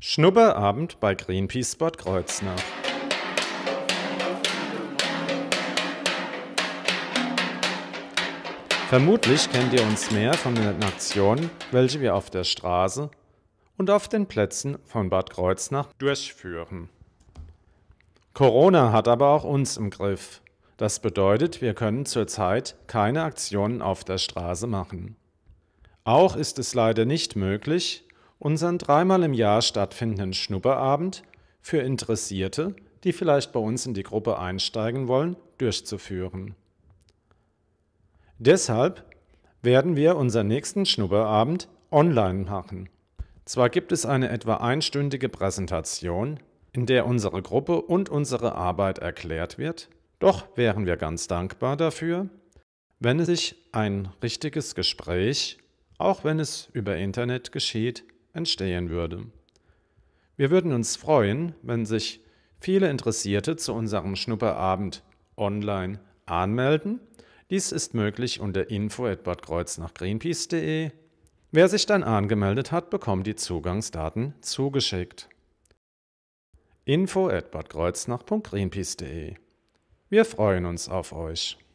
Schnupperabend bei Greenpeace Bad Kreuznach. Vermutlich kennt ihr uns mehr von den Aktionen, welche wir auf der Straße und auf den Plätzen von Bad Kreuznach durchführen. Corona hat aber auch uns im Griff. Das bedeutet, wir können zurzeit keine Aktionen auf der Straße machen. Auch ist es leider nicht möglich, unseren dreimal im Jahr stattfindenden Schnupperabend für Interessierte, die vielleicht bei uns in die Gruppe einsteigen wollen, durchzuführen. Deshalb werden wir unseren nächsten Schnupperabend online machen. Zwar gibt es eine etwa einstündige Präsentation, in der unsere Gruppe und unsere Arbeit erklärt wird, doch wären wir ganz dankbar dafür, wenn sich ein richtiges Gespräch, auch wenn es über Internet geschieht, entstehen würde. Wir würden uns freuen, wenn sich viele Interessierte zu unserem Schnupperabend online anmelden. Dies ist möglich unter info nach greenpeace.de. Wer sich dann angemeldet hat, bekommt die Zugangsdaten zugeschickt. info Wir freuen uns auf euch.